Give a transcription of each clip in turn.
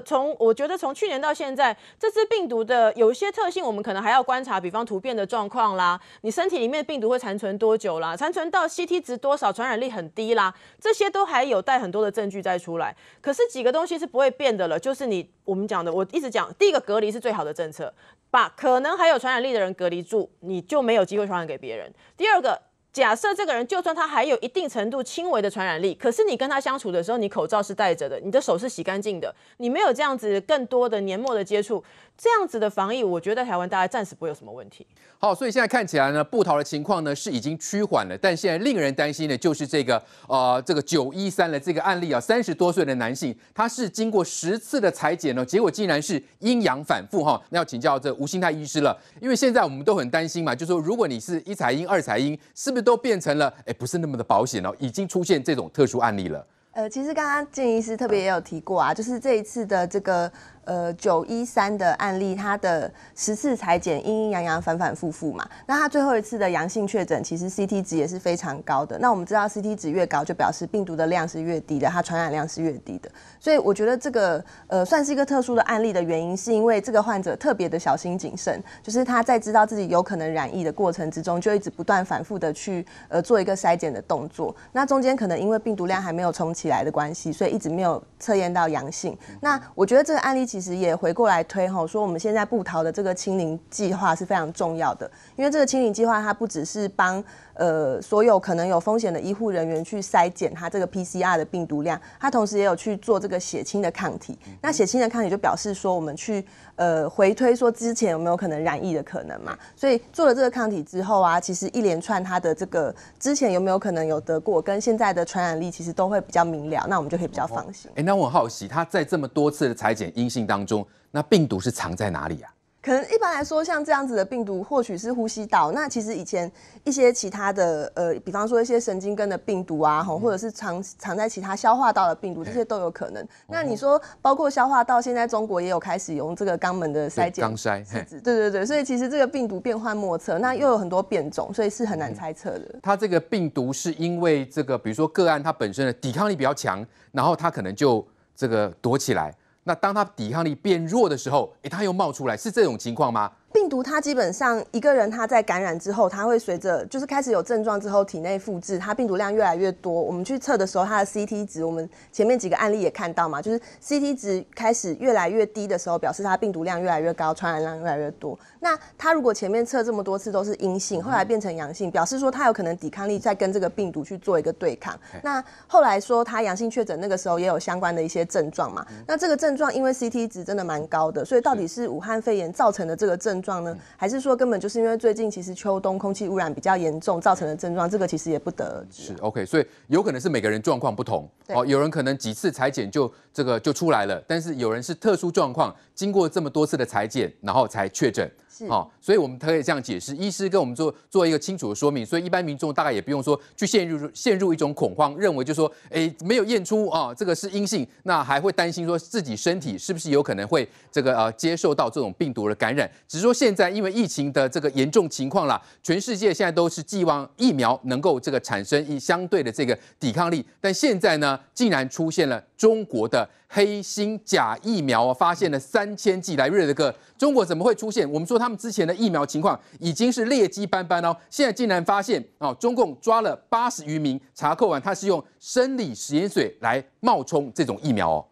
从我觉得从去年到现在，这支病毒的有一些特性，我们可能还要观察，比方突变的状况啦，你身体里面病毒会残存多久啦，残存到 CT 值多少，传染力很低啦，这些都还有带很多的证据再出来。可是几个东西是不会变的了，就是你我们讲的，我一直讲，第一个隔离是最好的政策，把可能还有传染力的人隔离住，你就没有机会传染给别人。第二个。假设这个人就算他还有一定程度轻微的传染力，可是你跟他相处的时候，你口罩是戴着的，你的手是洗干净的，你没有这样子更多的年末的接触，这样子的防疫，我觉得台湾大家暂时不会有什么问题。好，所以现在看起来呢，布桃的情况呢是已经趋缓了，但现在令人担心的就是这个呃这个九一三的这个案例啊，三十多岁的男性，他是经过十次的裁剪呢，结果竟然是阴阳反复哈，那要请教这吴兴泰医师了，因为现在我们都很担心嘛，就说如果你是一采阴二采阴，是不是？都变成了，哎，不是那么的保险了，已经出现这种特殊案例了。呃，其实刚刚建议师特别也有提过啊，就是这一次的这个。呃，九一三的案例，他的十次裁剪阴阴阳阳反反复复嘛。那他最后一次的阳性确诊，其实 CT 值也是非常高的。那我们知道 CT 值越高，就表示病毒的量是越低的，它传染量是越低的。所以我觉得这个呃算是一个特殊的案例的原因，是因为这个患者特别的小心谨慎，就是他在知道自己有可能染疫的过程之中，就一直不断反复的去呃做一个筛检的动作。那中间可能因为病毒量还没有冲起来的关系，所以一直没有测验到阳性。那我觉得这个案例。其其实也回过来推吼，说我们现在布桃的这个清零计划是非常重要的，因为这个清零计划它不只是帮。呃，所有可能有风险的医护人员去筛检他这个 PCR 的病毒量，他同时也有去做这个血清的抗体。那血清的抗体就表示说，我们去呃回推说之前有没有可能染疫的可能嘛？所以做了这个抗体之后啊，其实一连串他的这个之前有没有可能有得过，跟现在的传染力其实都会比较明了，那我们就可以比较放心。哎，那我很好奇，他在这么多次的裁剪阴性当中，那病毒是藏在哪里呀？可能一般来说，像这样子的病毒，或许是呼吸道。那其实以前一些其他的，呃，比方说一些神经根的病毒啊，吼，或者是藏藏在其他消化道的病毒，这些都有可能。那你说包括消化道，现在中国也有开始用这个肛门的筛检。肛筛对对对，所以其实这个病毒变幻莫测，那又有很多变种，所以是很难猜测的。它这个病毒是因为这个，比如说个案它本身的抵抗力比较强，然后它可能就这个躲起来。那当他抵抗力变弱的时候，哎，他又冒出来，是这种情况吗？毒它基本上一个人他在感染之后，他会随着就是开始有症状之后，体内复制，它病毒量越来越多。我们去测的时候，它的 CT 值，我们前面几个案例也看到嘛，就是 CT 值开始越来越低的时候，表示它病毒量越来越高，传染量越来越多。那他如果前面测这么多次都是阴性，后来变成阳性，表示说他有可能抵抗力在跟这个病毒去做一个对抗。那后来说他阳性确诊那个时候也有相关的一些症状嘛？那这个症状因为 CT 值真的蛮高的，所以到底是武汉肺炎造成的这个症状？呢？还是说根本就是因为最近其实秋冬空气污染比较严重造成的症状？这个其实也不得而知。是 OK，所以有可能是每个人状况不同，哦，有人可能几次裁剪就这个就出来了，但是有人是特殊状况，经过这么多次的裁剪，然后才确诊。哦，所以我们可以这样解释，医师跟我们做做一个清楚的说明，所以一般民众大概也不用说去陷入陷入一种恐慌，认为就说诶没有验出啊这个是阴性，那还会担心说自己身体是不是有可能会这个呃接受到这种病毒的感染。只是说现在因为疫情的这个严重情况啦，全世界现在都是寄望疫苗能够这个产生一相对的这个抵抗力，但现在呢竟然出现了。中国的黑心假疫苗啊，发现了三千剂来瑞的个中国怎么会出现？我们说他们之前的疫苗情况已经是劣迹斑斑哦，现在竟然发现啊，中共抓了八十余名，查扣完他是用生理食盐水来冒充这种疫苗哦。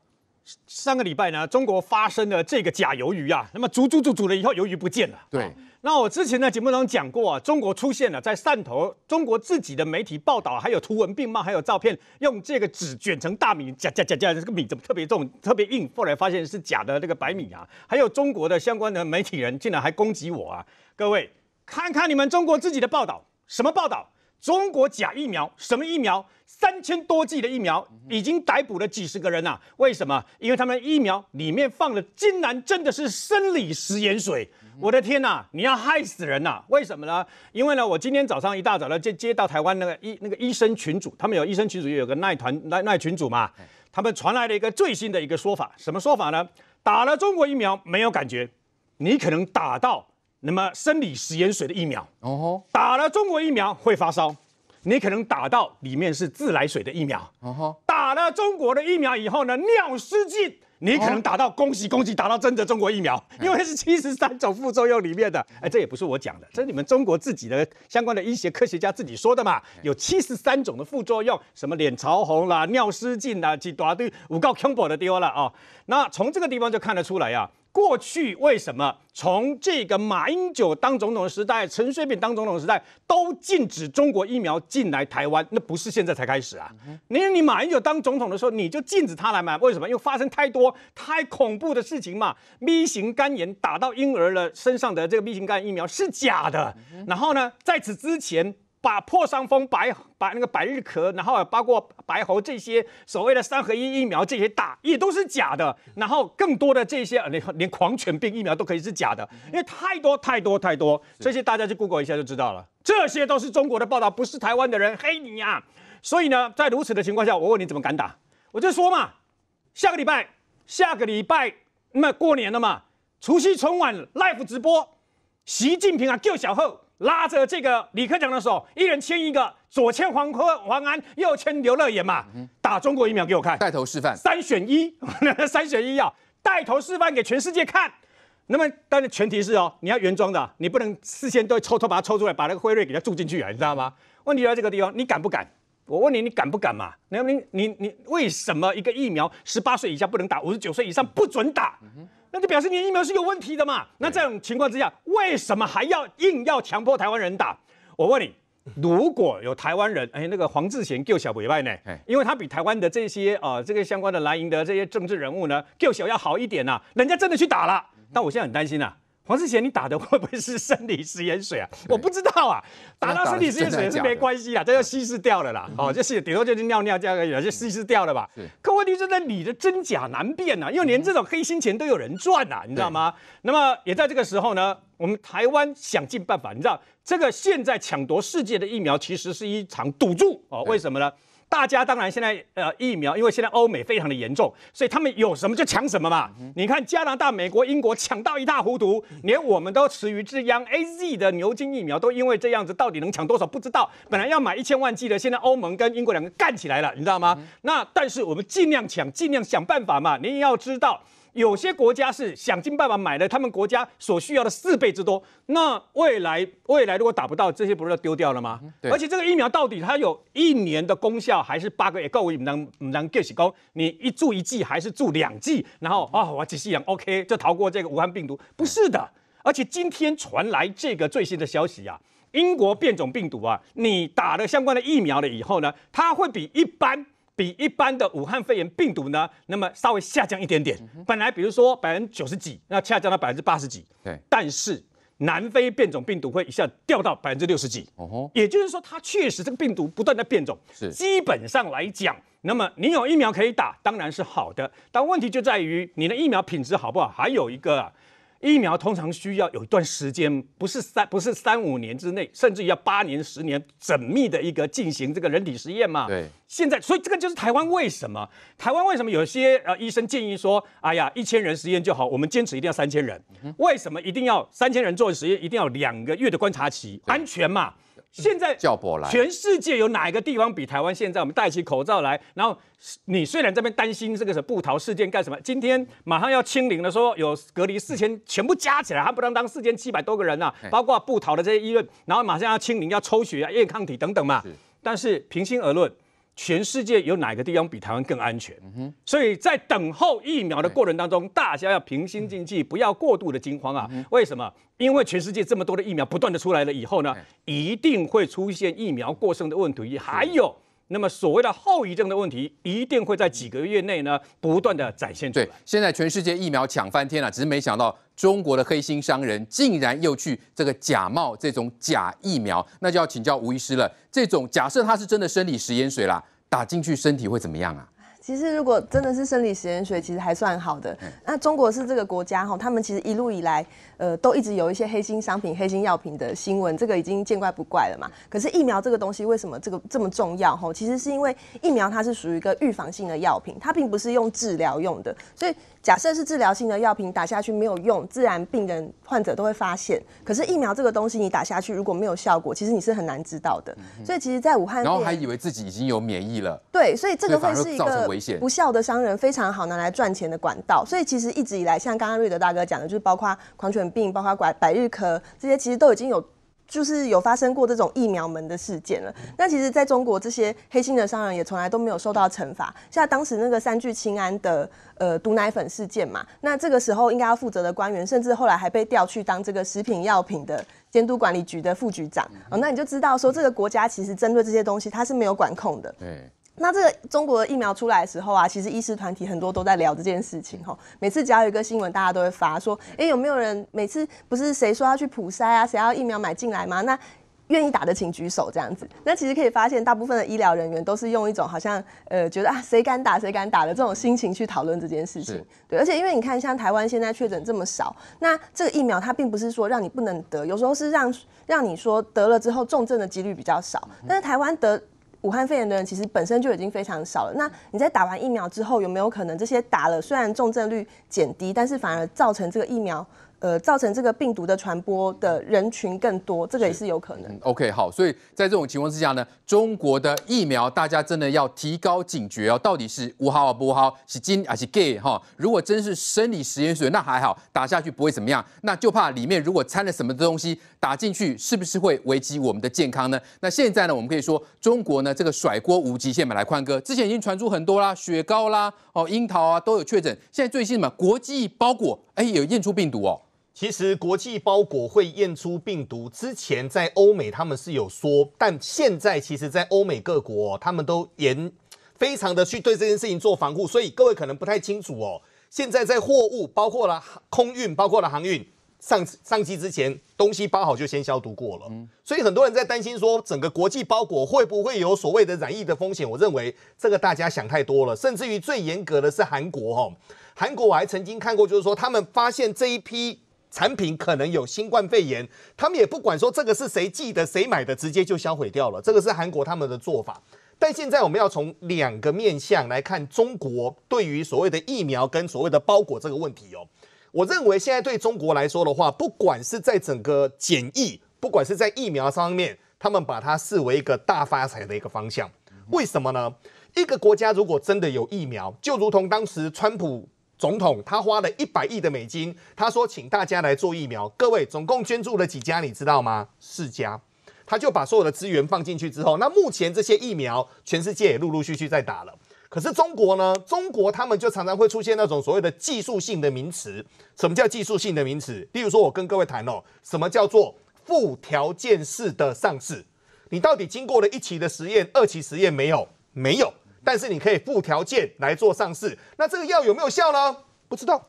上个礼拜呢，中国发生了这个假鱿鱼啊，那么煮煮煮煮了以后，鱿鱼不见了。对。那我之前在节目中讲过啊，中国出现了在汕头，中国自己的媒体报道，还有图文并茂，还有照片，用这个纸卷成大米，假假假假，这个米怎么特别重，特别硬？后来发现是假的那个白米啊。还有中国的相关的媒体人竟然还攻击我啊！各位，看看你们中国自己的报道，什么报道？中国假疫苗，什么疫苗？三千多剂的疫苗已经逮捕了几十个人呐。为什么？因为他们疫苗里面放的竟然真的是生理食盐水。我的天呐，你要害死人呐！为什么呢？因为呢，我今天早上一大早呢，就接到台湾那个医那个医生群主，他们有医生群主，也有个耐团耐那群主嘛，他们传来了一个最新的一个说法，什么说法呢？打了中国疫苗没有感觉，你可能打到那么生理食盐水的疫苗。哦打了中国疫苗会发烧，你可能打到里面是自来水的疫苗。打了中国的疫苗以后呢，尿失禁。你可能打到恭喜恭喜，打到真的中国疫苗，因为是七十三种副作用里面的。哎，这也不是我讲的，这是你们中国自己的相关的医学科学家自己说的嘛。有七十三种的副作用，什么脸潮红啦、尿失禁啦，几打对，五告 combo 的丢了啊。那从这个地方就看得出来呀。过去为什么从这个马英九当总统的时代、陈水扁当总统的时代，都禁止中国疫苗进来台湾？那不是现在才开始啊！你你马英九当总统的时候，你就禁止他来买，为什么？因为发生太多太恐怖的事情嘛。B 型肝炎打到婴儿的身上的这个 B 型肝炎疫苗是假的。然后呢，在此之前。把破伤风、白、把那个百日咳，然后包括白喉这些所谓的三合一疫苗，这些打也都是假的。然后更多的这些，连狂犬病疫苗都可以是假的，因为太多太多太多，这些大家去 Google 一下就知道了。这些都是中国的报道，不是台湾的人黑你呀。所以呢，在如此的情况下，我问你怎么敢打？我就说嘛，下个礼拜，下个礼拜，那过年了嘛，除夕春晚 live 直播，习近平啊救小后。拉着这个李克强的手，一人签一个，左签黄科黄安，右签刘乐言嘛，打中国疫苗给我看，带头示范，三选一，三选一要带头示范给全世界看。那么，但是前提是哦，你要原装的，你不能事先都偷偷把它抽出来，把那个辉瑞给它注进去啊，你知道吗？问题就在这个地方，你敢不敢？我问你，你敢不敢嘛？你你你你为什么一个疫苗十八岁以下不能打，五十九岁以上不准打？那就表示你疫苗是有问题的嘛？那这种情况之下，为什么还要硬要强迫台湾人打？我问你，如果有台湾人，哎，那个黄志贤救小不外呢？因为他比台湾的这些呃，这个相关的蓝营的这些政治人物呢，救小要好一点呐。人家真的去打了，但我现在很担心呐。黄世贤，你打的会不会是生理食盐水啊？我不知道啊，打到生理食盐水是没关系啦，这要稀释掉了啦。哦，就是顶多就是尿尿这样，就稀释掉了吧。可问题是在你的真假难辨呐，因为连这种黑心钱都有人赚呐，你知道吗？那么也在这个时候呢，我们台湾想尽办法，你知道这个现在抢夺世界的疫苗其实是一场赌注哦，为什么呢？大家当然现在呃疫苗，因为现在欧美非常的严重，所以他们有什么就抢什么嘛。你看加拿大、美国、英国抢到一塌糊涂，连我们都迟于制样 A Z 的牛津疫苗都因为这样子，到底能抢多少不知道。本来要买一千万剂的，现在欧盟跟英国两个干起来了，你知道吗？那但是我们尽量抢，尽量想办法嘛。你也要知道。有些国家是想尽办法买了他们国家所需要的四倍之多。那未来未来如果打不到，这些不是要丢掉了吗？而且这个疫苗到底它有一年的功效，还是八个月够？能能够使够？你一注一剂还是注两剂？然后啊，我只是讲 OK 就逃过这个武汉病毒？不是的。而且今天传来这个最新的消息啊，英国变种病毒啊，你打了相关的疫苗了以后呢，它会比一般。比一般的武汉肺炎病毒呢，那么稍微下降一点点。本来比如说百分之九十几，那下降到百分之八十几。对。但是南非变种病毒会一下掉到百分之六十几。哦也就是说，它确实这个病毒不断的变种。是。基本上来讲，那么你有疫苗可以打，当然是好的。但问题就在于你的疫苗品质好不好？还有一个，疫苗通常需要有一段时间，不是三不是三五年之内，甚至要八年十年，缜密的一个进行这个人体实验嘛。对。现在，所以这个就是台湾为什么？台湾为什么有些呃医生建议说，哎呀，一千人实验就好，我们坚持一定要三千人。为什么一定要三千人做实验？一定要两个月的观察期，安全嘛。现在叫来。全世界有哪一个地方比台湾现在？我们戴起口罩来，然后你虽然这边担心这个是布桃事件干什么？今天马上要清零了，说有隔离四千，全部加起来还不能当四千七百多个人呐，包括布桃的这些医院，然后马上要清零，要抽血啊，验抗体等等嘛。但是平心而论。全世界有哪个地方比台湾更安全？所以在等候疫苗的过程当中，大家要平心静气，不要过度的惊慌啊！为什么？因为全世界这么多的疫苗不断的出来了以后呢，一定会出现疫苗过剩的问题，还有。那么所谓的后遗症的问题，一定会在几个月内呢，不断的展现。对，现在全世界疫苗抢翻天了，只是没想到中国的黑心商人竟然又去这个假冒这种假疫苗，那就要请教吴医师了。这种假设它是真的生理食盐水啦，打进去身体会怎么样啊？其实如果真的是生理实验学，其实还算好的。那中国是这个国家哈，他们其实一路以来，呃，都一直有一些黑心商品、黑心药品的新闻，这个已经见怪不怪了嘛。可是疫苗这个东西，为什么这个这么重要哈？其实是因为疫苗它是属于一个预防性的药品，它并不是用治疗用的。所以假设是治疗性的药品打下去没有用，自然病人患者都会发现。可是疫苗这个东西你打下去如果没有效果，其实你是很难知道的。所以其实，在武汉，然后还以为自己已经有免疫了。对，所以这个会是一个。不孝的商人非常好拿来赚钱的管道，所以其实一直以来，像刚刚瑞德大哥讲的，就是包括狂犬病，包括拐百日咳这些，其实都已经有，就是有发生过这种疫苗门的事件了。那其实在中国，这些黑心的商人也从来都没有受到惩罚，像当时那个三聚氰胺的呃毒奶粉事件嘛，那这个时候应该要负责的官员，甚至后来还被调去当这个食品药品的监督管理局的副局长。哦，那你就知道说，这个国家其实针对这些东西，它是没有管控的。对。那这个中国疫苗出来的时候啊，其实医师团体很多都在聊这件事情哈。每次只要有一个新闻，大家都会发说，哎，有没有人？每次不是谁说要去普筛啊，谁要疫苗买进来吗？那愿意打的请举手这样子。那其实可以发现，大部分的医疗人员都是用一种好像呃觉得啊，谁敢打谁敢打的这种心情去讨论这件事情。对，而且因为你看，像台湾现在确诊这么少，那这个疫苗它并不是说让你不能得，有时候是让让你说得了之后重症的几率比较少。但是台湾得。武汉肺炎的人其实本身就已经非常少了。那你在打完疫苗之后，有没有可能这些打了虽然重症率减低，但是反而造成这个疫苗呃造成这个病毒的传播的人群更多？这个也是有可能。OK，好，所以在这种情况之下呢，中国的疫苗大家真的要提高警觉哦。到底是无好啊无好，是金还是 gay 哈？如果真是生理实验水，那还好，打下去不会怎么样。那就怕里面如果掺了什么东西。打进去是不是会危及我们的健康呢？那现在呢，我们可以说中国呢这个甩锅无极限嘛？来，宽哥，之前已经传出很多啦，雪糕啦，哦，樱桃啊，都有确诊。现在最新什么？国际包裹，哎，有验出病毒哦。其实国际包裹会验出病毒，之前在欧美他们是有说，但现在其实，在欧美各国他们都严非常的去对这件事情做防护，所以各位可能不太清楚哦。现在在货物，包括了空运，包括了航运。上上机之前东西包好就先消毒过了，所以很多人在担心说整个国际包裹会不会有所谓的染疫的风险？我认为这个大家想太多了。甚至于最严格的是韩国哦，韩国我还曾经看过，就是说他们发现这一批产品可能有新冠肺炎，他们也不管说这个是谁寄的谁买的，直接就销毁掉了。这个是韩国他们的做法。但现在我们要从两个面向来看中国对于所谓的疫苗跟所谓的包裹这个问题哦。我认为现在对中国来说的话，不管是在整个检疫，不管是在疫苗上面，他们把它视为一个大发财的一个方向。为什么呢？一个国家如果真的有疫苗，就如同当时川普总统他花了一百亿的美金，他说请大家来做疫苗。各位总共捐助了几家，你知道吗？四家。他就把所有的资源放进去之后，那目前这些疫苗，全世界也陆陆续续在打了。可是中国呢？中国他们就常常会出现那种所谓的技术性的名词。什么叫技术性的名词？例如说，我跟各位谈哦，什么叫做附条件式的上市？你到底经过了一期的实验、二期实验没有？没有。但是你可以附条件来做上市。那这个药有没有效呢？不知道。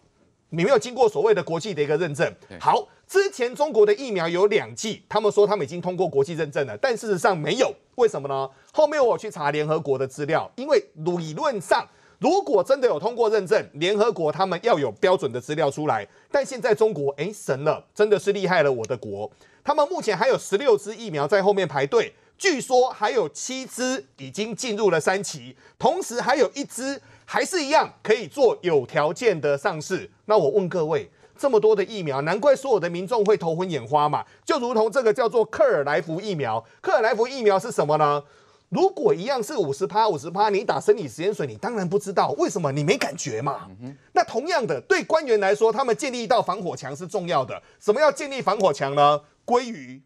你没有经过所谓的国际的一个认证。好。之前中国的疫苗有两剂，他们说他们已经通过国际认证了，但事实上没有，为什么呢？后面我去查联合国的资料，因为理论上如果真的有通过认证，联合国他们要有标准的资料出来。但现在中国，哎，神了，真的是厉害了，我的国！他们目前还有十六支疫苗在后面排队，据说还有七支已经进入了三期，同时还有一支还是一样可以做有条件的上市。那我问各位。这么多的疫苗，难怪所有的民众会头昏眼花嘛！就如同这个叫做“科尔莱福”疫苗，“科尔莱福”疫苗是什么呢？如果一样是五十趴五十趴，你打生理时间水，你当然不知道为什么你没感觉嘛。那同样的，对官员来说，他们建立一道防火墙是重要的。什么要建立防火墙呢？鲑鱼、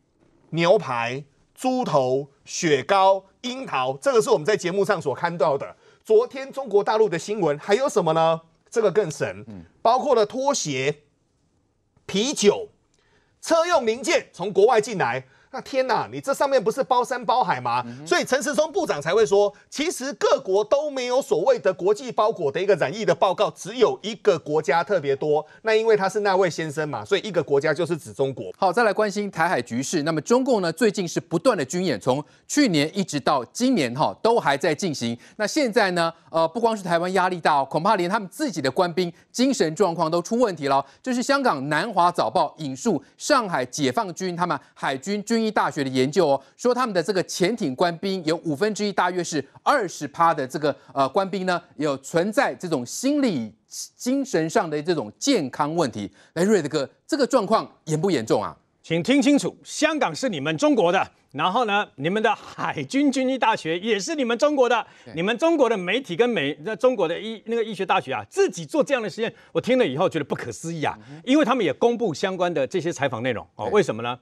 牛排、猪头、雪糕、樱桃，这个是我们在节目上所看到的。昨天中国大陆的新闻还有什么呢？这个更神，包括了拖鞋。啤酒、车用零件从国外进来。那天呐，你这上面不是包山包海吗？所以陈时中部长才会说，其实各国都没有所谓的国际包裹的一个染疫的报告，只有一个国家特别多。那因为他是那位先生嘛，所以一个国家就是指中国。好，再来关心台海局势。那么中共呢，最近是不断的军演，从去年一直到今年哈，都还在进行。那现在呢，呃，不光是台湾压力大，恐怕连他们自己的官兵精神状况都出问题了。这是香港南华早报引述上海解放军他们海军军。医大学的研究哦，说他们的这个潜艇官兵有五分之一，大约是二十趴的这个呃官兵呢，有存在这种心理精神上的这种健康问题。那瑞德哥，这个状况严不严重啊？请听清楚，香港是你们中国的，然后呢，你们的海军军医大学也是你们中国的，你们中国的媒体跟美那中国的医那个医学大学啊，自己做这样的实验，我听了以后觉得不可思议啊，因为他们也公布相关的这些采访内容哦，为什么呢？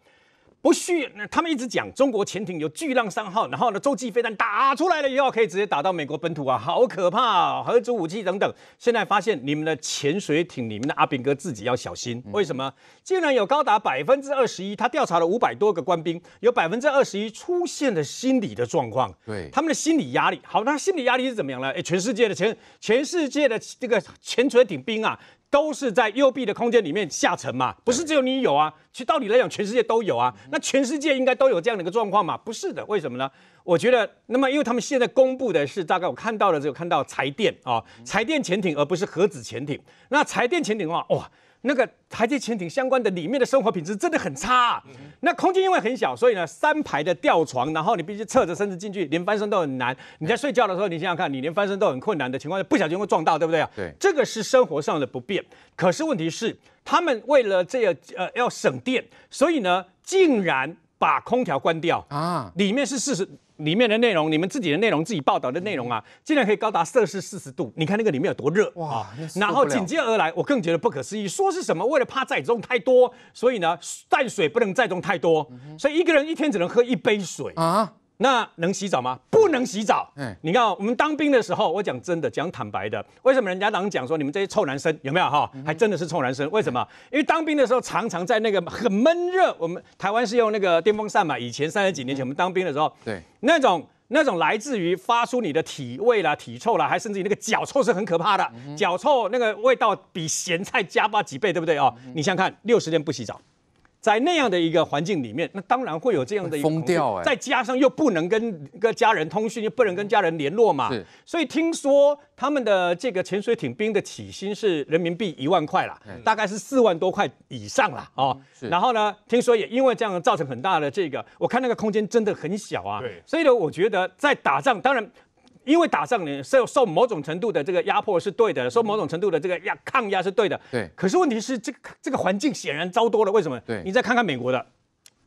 不需，他们一直讲中国潜艇有巨浪三号，然后呢洲际飞弹打出来了以后，可以直接打到美国本土啊，好可怕，核子武器等等。现在发现你们的潜水艇你们的阿兵哥自己要小心，为什么？竟然有高达百分之二十一，他调查了五百多个官兵，有百分之二十一出现了心理的状况，对他们的心理压力。好，那心理压力是怎么样呢？哎，全世界的全全世界的这个潜水艇兵啊。都是在右臂的空间里面下沉嘛，不是只有你有啊？实道理来讲，全世界都有啊，那全世界应该都有这样的一个状况嘛？不是的，为什么呢？我觉得，那么因为他们现在公布的是大概我看到的只有看到柴电啊，柴电潜艇而不是核子潜艇。那柴电潜艇的话，哇。那个海底潜艇相关的里面的生活品质真的很差，那空间因为很小，所以呢三排的吊床，然后你必须侧着身子进去，连翻身都很难。你在睡觉的时候，你想想看，你连翻身都很困难的情况下，不小心会撞到，对不对啊？对，这个是生活上的不便。可是问题是，他们为了这个呃要省电，所以呢，竟然把空调关掉啊！里面是四十。里面的内容，你们自己的内容，自己报道的内容啊，竟然可以高达摄氏四十度！你看那个里面有多热哇！然后紧接而来，我更觉得不可思议，说是什么为了怕载重太多，所以呢淡水不能载重太多，所以一个人一天只能喝一杯水啊！那能洗澡吗？不能洗澡。嗯，你看我们当兵的时候，我讲真的，讲坦白的，为什么人家常讲说你们这些臭男生有没有哈？还真的是臭男生。为什么？因为当兵的时候常常在那个很闷热，我们台湾是用那个电风扇嘛。以前三十几年前我们当兵的时候，对那种那种来自于发出你的体味啦、体臭啦，还甚至于那个脚臭是很可怕的。脚臭那个味道比咸菜加把几倍，对不对哦？你想看六十天不洗澡。在那样的一个环境里面，那当然会有这样的，疯掉哎！再加上又不能跟跟家人通讯，又不能跟家人联络嘛，所以听说他们的这个潜水艇兵的起薪是人民币一万块啦，大概是四万多块以上啦。哦。然后呢，听说也因为这样造成很大的这个，我看那个空间真的很小啊。对，所以呢，我觉得在打仗，当然。因为打仗你受受某种程度的这个压迫是对的，受某种程度的这个压抗压是对的。对，可是问题是这这个环境显然糟多了，为什么？对你再看看美国的。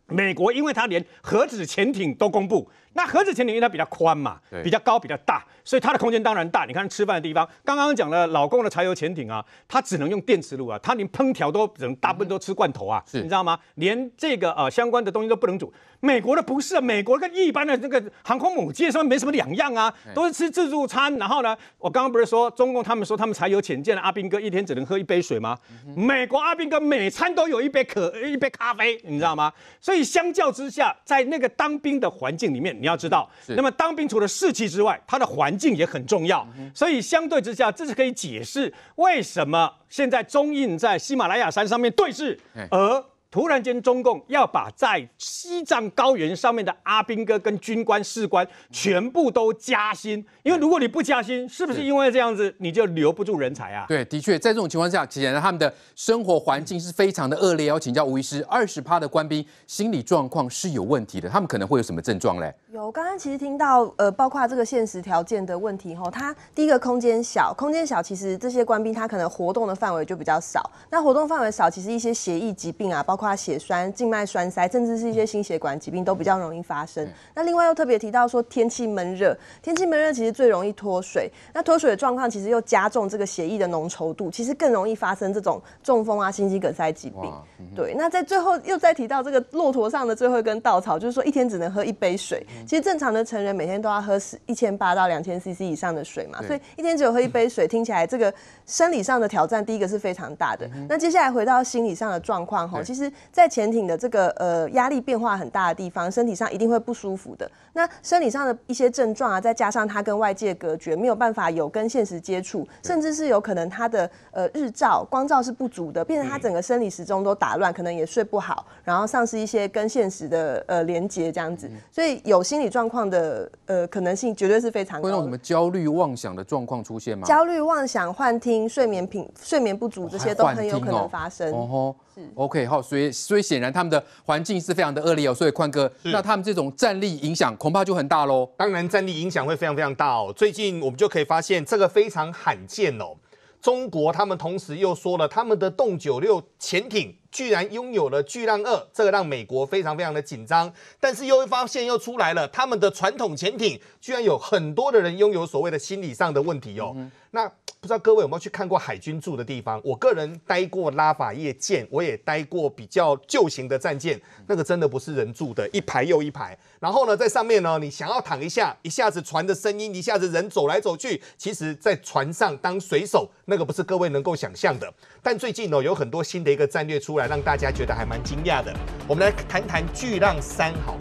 美国因为它连核子潜艇都公布，那核子潜艇因为它比较宽嘛，比较高比较大，所以它的空间当然大。你看吃饭的地方，刚刚讲了，老公的柴油潜艇啊，它只能用电磁炉啊，它连烹调都只能大部分都吃罐头啊，你知道吗？连这个呃相关的东西都不能煮。美国的不是，啊，美国跟一般的那个航空母舰上面没什么两样啊，都是吃自助餐。然后呢，我刚刚不是说中共他们说他们柴油潜舰的阿兵哥一天只能喝一杯水吗？美国阿兵哥每餐都有一杯可一杯咖啡，你知道吗？所以。相较之下，在那个当兵的环境里面，你要知道，那么当兵除了士气之外，他的环境也很重要。所以相对之下，这是可以解释为什么现在中印在喜马拉雅山上面对峙，而。突然间，中共要把在西藏高原上面的阿兵哥跟军官士官全部都加薪，因为如果你不加薪，是不是因为这样子你就留不住人才啊？对，的确，在这种情况下，显然他们的生活环境是非常的恶劣。要请教吴医师，二十趴的官兵心理状况是有问题的，他们可能会有什么症状嘞？有，刚刚其实听到，呃，包括这个现实条件的问题吼，它第一个空间小，空间小，其实这些官兵他可能活动的范围就比较少，那活动范围少，其实一些血液疾病啊，包括血栓、静脉栓塞，甚至是一些心血管疾病都比较容易发生。那另外又特别提到说天气闷热，天气闷热其实最容易脱水，那脱水的状况其实又加重这个血液的浓稠度，其实更容易发生这种中风啊、心肌梗塞疾病。对，那在最后又再提到这个骆驼上的最后一根稻草，就是说一天只能喝一杯水。其实正常的成人每天都要喝十一千八到两千 CC 以上的水嘛，所以一天只有喝一杯水，听起来这个生理上的挑战第一个是非常大的。那接下来回到心理上的状况哈，其实，在潜艇的这个呃压力变化很大的地方，身体上一定会不舒服的。那生理上的一些症状啊，再加上他跟外界隔绝，没有办法有跟现实接触，甚至是有可能他的呃日照光照是不足的，变成他整个生理时钟都打乱，可能也睡不好，然后丧失一些跟现实的呃连接这样子。所以有。心理状况的呃可能性绝对是非常会那什么焦虑妄想的状况出现吗？焦虑妄想、幻听、睡眠品、睡眠不足，这些都很有可能发生。哦吼，是 OK 好，所以所以显然他们的环境是非常的恶劣哦。所以宽哥，那他们这种战力影响恐怕就很大喽。当然，战力影响会非常非常大哦。最近我们就可以发现这个非常罕见哦。中国他们同时又说了他们的洞九六潜艇。居然拥有了巨浪二，这个让美国非常非常的紧张。但是又发现又出来了，他们的传统潜艇居然有很多的人拥有所谓的心理上的问题哦。那不知道各位有没有去看过海军住的地方？我个人待过拉法叶舰，我也待过比较旧型的战舰，那个真的不是人住的，一排又一排。然后呢，在上面呢，你想要躺一下，一下子船的声音，一下子人走来走去。其实，在船上当水手，那个不是各位能够想象的。但最近呢，有很多新的一个战略出来。来让大家觉得还蛮惊讶的。我们来谈谈巨浪三，好。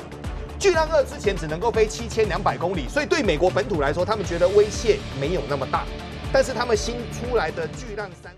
巨浪二之前只能够飞七千两百公里，所以对美国本土来说，他们觉得威胁没有那么大。但是他们新出来的巨浪三。